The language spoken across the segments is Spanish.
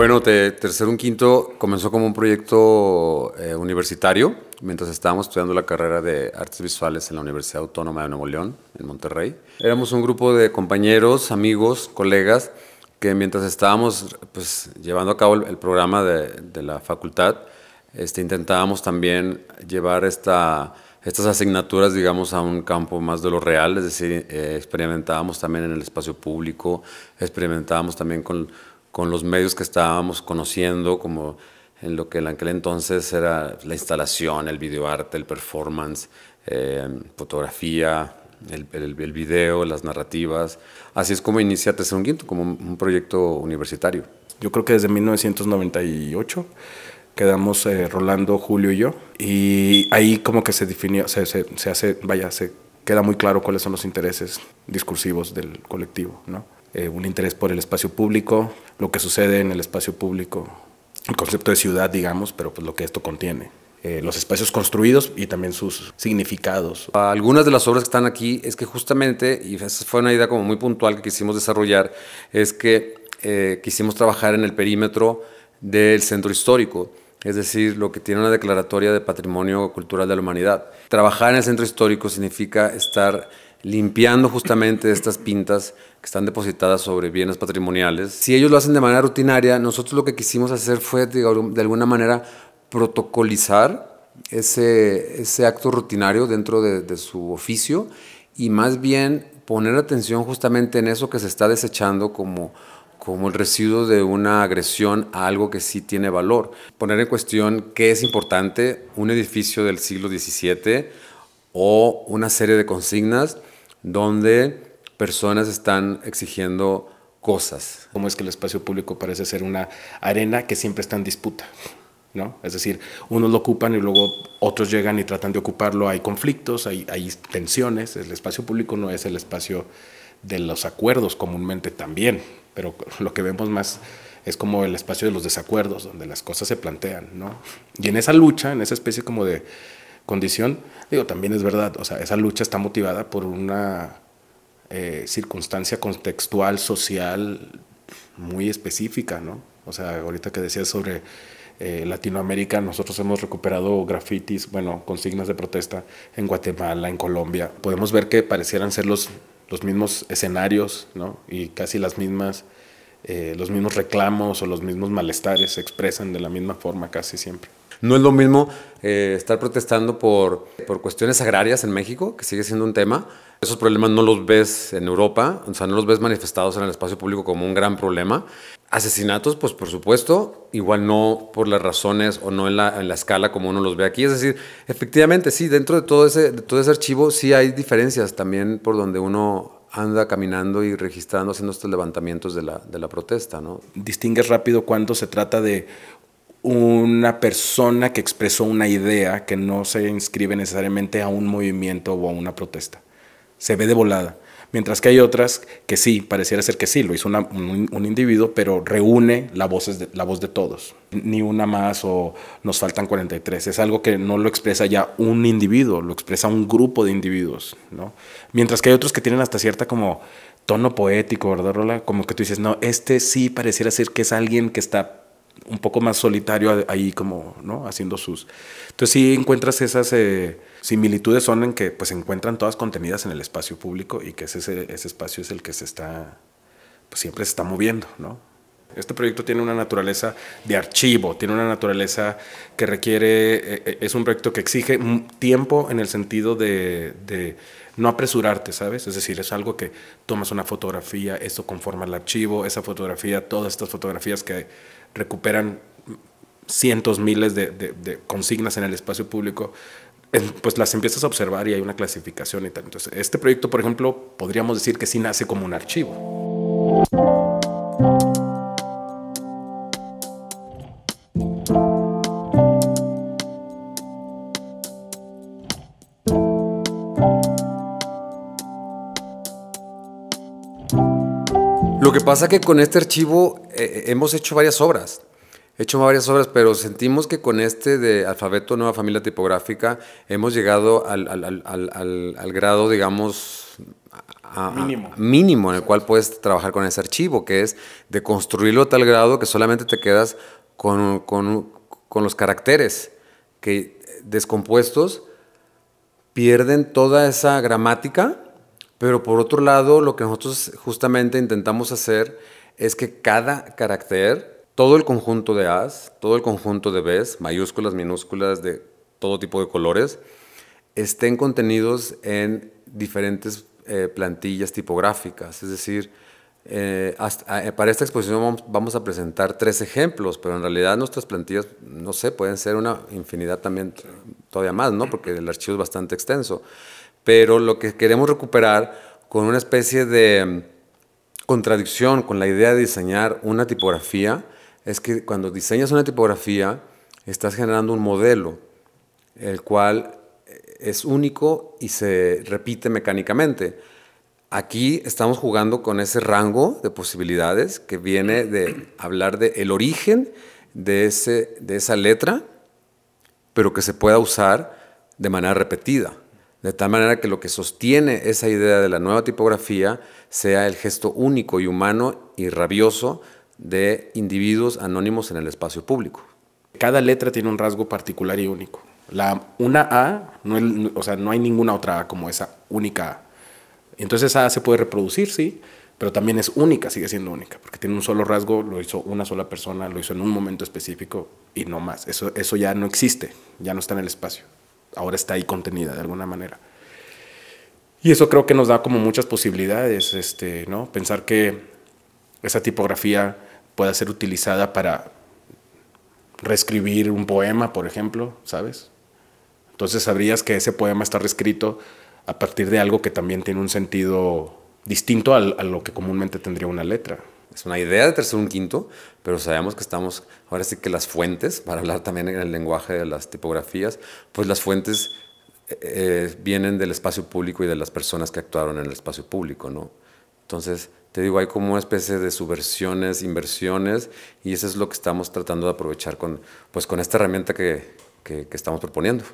Bueno, te, Tercer Un Quinto comenzó como un proyecto eh, universitario mientras estábamos estudiando la carrera de Artes Visuales en la Universidad Autónoma de Nuevo León, en Monterrey. Éramos un grupo de compañeros, amigos, colegas, que mientras estábamos pues, llevando a cabo el, programa de, de, la facultad, este, intentábamos también llevar esta, estas asignaturas, digamos, a un campo más de lo real, es decir, eh, experimentábamos también en el espacio público, experimentábamos también con con los medios que estábamos conociendo, como en lo que en aquel entonces era la instalación, el videoarte, el performance, eh, fotografía, el, video, las narrativas. Así es como inicia un Quinto, como un proyecto universitario. Yo creo que desde 1998 quedamos eh, Rolando, Julio y yo, y ahí como que se definió, se hace, vaya, se queda muy claro cuáles son los intereses discursivos del colectivo, ¿no? Eh, un interés por el espacio público, lo que sucede en el espacio público, el concepto de ciudad, digamos, pero pues lo que esto contiene. Eh, los espacios construidos y también sus significados. Algunas de las obras que están aquí es que justamente, y esa fue una idea como muy puntual que quisimos desarrollar, es que eh, quisimos trabajar en el perímetro del centro histórico, es decir, lo que tiene una declaratoria de patrimonio cultural de la humanidad. Trabajar en el centro histórico significa estar limpiando justamente estas pintas que están depositadas sobre bienes patrimoniales. Si ellos lo hacen de manera rutinaria, nosotros lo que quisimos hacer fue, de alguna manera, protocolizar ese, ese acto rutinario dentro de, de su oficio y más bien poner atención justamente en eso que se está desechando como como el residuo de una agresión a algo que sí tiene valor. Poner en cuestión qué es importante un edificio del siglo XVII o una serie de consignas donde personas están exigiendo cosas. ¿Cómo es que el espacio público parece ser una arena que siempre está en disputa? ¿No? Es decir, unos lo ocupan y luego otros llegan y tratan de ocuparlo. Hay conflictos, hay, hay tensiones. El espacio público no es el espacio de los acuerdos comúnmente también, pero lo que vemos más es como el espacio de los desacuerdos, donde las cosas se plantean, ¿no? Y en esa lucha, en esa especie como de condición. Digo, también es verdad, o sea, esa lucha está motivada por una eh, circunstancia contextual, social, muy específica, ¿no? O sea, ahorita que decías sobre eh, Latinoamérica, nosotros hemos recuperado grafitis, bueno, consignas de protesta en Guatemala, en Colombia. Podemos ver que parecieran ser los, los mismos escenarios, ¿no? Y casi las mismas eh, los mismos reclamos o los mismos malestares se expresan de la misma forma casi siempre. No es lo mismo eh, estar protestando por, por cuestiones agrarias en México, que sigue siendo un tema. Esos problemas no los ves en Europa, o sea, no los ves manifestados en el espacio público como un gran problema. Asesinatos, pues por supuesto, igual no por las razones o no en la, escala como uno los ve aquí. Es decir, efectivamente, sí, dentro de todo ese, de todo ese archivo sí hay diferencias también por donde uno anda caminando y registrando, haciendo estos levantamientos de la, de la protesta. ¿no? Distingues rápido cuando se trata de una persona que expresó una idea que no se inscribe necesariamente a un movimiento o a una protesta. Se ve de volada. Mientras que hay otras que sí, pareciera ser que sí, lo hizo un, individuo, pero reúne la, voz de, la voz de todos. Ni una más o nos faltan 43. Es algo que no lo expresa ya un individuo, lo expresa un grupo de individuos. ¿no? Mientras que hay otros que tienen hasta cierta como tono poético, ¿verdad, Rola? Como que tú dices, no, este sí pareciera ser que es alguien que está un poco más solitario ahí como, ¿no? Haciendo sus... Entonces si encuentras esas eh, similitudes, son en que pues se encuentran todas contenidas en el espacio público y que ese, ese espacio es el que se está, pues siempre se está moviendo, ¿no? Este proyecto tiene una naturaleza de archivo, tiene una naturaleza que requiere, eh, eh, es un proyecto que exige tiempo en el sentido de, de no apresurarte, ¿sabes? Es decir, es algo que tomas una fotografía, esto conforma el archivo, esa fotografía, todas estas fotografías que recuperan cientos, miles de, consignas en el espacio público, pues las empiezas a observar y hay una clasificación y tal. Entonces, este proyecto, por ejemplo, podríamos decir que sí nace como un archivo. Lo que pasa es que con este archivo eh, eh, hemos hecho varias obras. He hecho varias obras, pero sentimos que con este de Alfabeto Nueva Familia Tipográfica hemos llegado al, grado, digamos, mínimo. en el cual puedes trabajar con ese archivo, que es de construirlo a tal grado que solamente te quedas con, con los caracteres que eh, descompuestos pierden toda esa gramática pero por otro lado, lo que nosotros justamente intentamos hacer es que cada carácter, todo el conjunto de As, todo el conjunto de Bs, mayúsculas, minúsculas, de todo tipo de colores, estén contenidos en diferentes eh, plantillas tipográficas. Es decir, eh, eh, para esta exposición vamos, a presentar tres ejemplos, pero en realidad nuestras plantillas, no sé, pueden ser una infinidad también todavía más, ¿no? Porque el archivo es bastante extenso pero lo que queremos recuperar con una especie de mm, contradicción con la idea de diseñar una tipografía es que cuando diseñas una tipografía estás generando un modelo, el cual eh, es único y se repite mecánicamente. Aquí estamos jugando con ese rango de posibilidades que viene de hablar de el origen de, de esa letra, pero que se pueda usar de manera repetida de tal manera que lo que sostiene esa idea de la nueva tipografía sea el gesto único y humano y rabioso de individuos anónimos en el espacio público. Cada letra tiene un rasgo particular y único. La, una A, no, o sea, no hay ninguna otra A como esa única A. Entonces esa A se puede reproducir, sí, pero también es única, sigue siendo única, porque tiene un solo rasgo, lo hizo una sola persona, lo hizo en un momento específico y no más. Eso, eso ya no existe, ya no está en el espacio ahora está ahí contenida de alguna manera. Y eso creo que nos da como muchas posibilidades, este, ¿no? Pensar que esa tipografía pueda ser utilizada para reescribir un poema, por ejemplo, ¿sabes? Entonces sabrías que ese poema está reescrito a partir de algo que también tiene un sentido distinto a lo que comúnmente tendría una letra. Es una idea de tercer un quinto, pero sabemos que estamos, ahora sí que las fuentes, para hablar también en el lenguaje de las tipografías, pues las fuentes eh, eh, vienen del espacio público y de las personas que actuaron en el espacio público, ¿no? Entonces, te digo, hay como una especie de subversiones, inversiones, y eso es lo que estamos tratando de aprovechar con, pues, con esta herramienta que estamos proponiendo.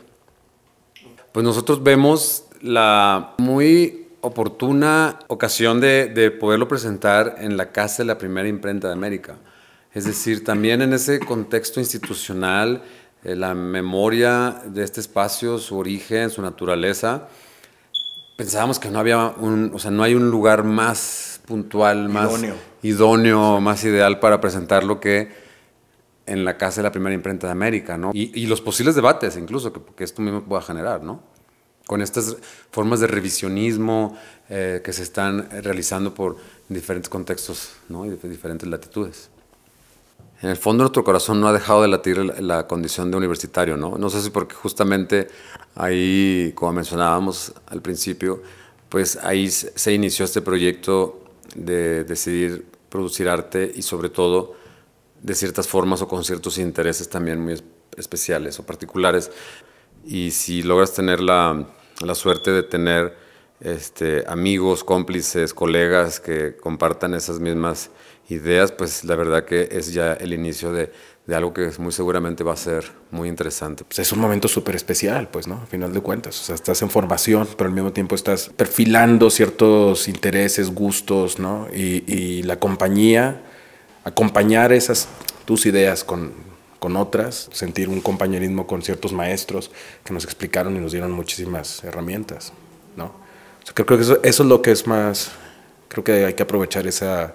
Pues nosotros vemos la muy oportuna ocasión de, poderlo presentar en la casa de la primera imprenta de América. Es decir, también en ese contexto institucional, eh, la memoria de este espacio, su origen, su naturaleza, pensábamos que no había un, o sea, no hay un lugar más puntual, más idóneo, más ideal para presentarlo que en la casa de la primera imprenta de América, ¿no? Y, los posibles debates incluso que, que esto mismo pueda generar, ¿no? con estas formas de revisionismo eh, que se están realizando por diferentes contextos ¿no? y diferentes latitudes. En el fondo nuestro corazón no ha dejado de latir la condición de universitario, ¿no? No sé si porque justamente ahí, como mencionábamos al principio, pues ahí se inició este proyecto de decidir producir arte y sobre todo de ciertas formas o con ciertos intereses también muy especiales o particulares. Y si logras tener la, la suerte de tener este, amigos, cómplices, colegas que compartan esas mismas ideas, pues la verdad que es ya el inicio de, algo que muy seguramente va a ser muy interesante. Pues es un momento súper especial, pues, ¿no? A final de cuentas, o sea, estás en formación, pero al mismo tiempo estás perfilando ciertos intereses, gustos, ¿no? Y, y la compañía, acompañar esas tus ideas con con otras, sentir un compañerismo con ciertos maestros que nos explicaron y nos dieron muchísimas herramientas, ¿no? creo, que eso, eso, es lo que es más, creo que hay que aprovechar esa,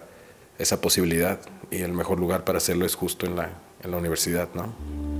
esa posibilidad y el mejor lugar para hacerlo es justo en la, en la universidad, ¿no?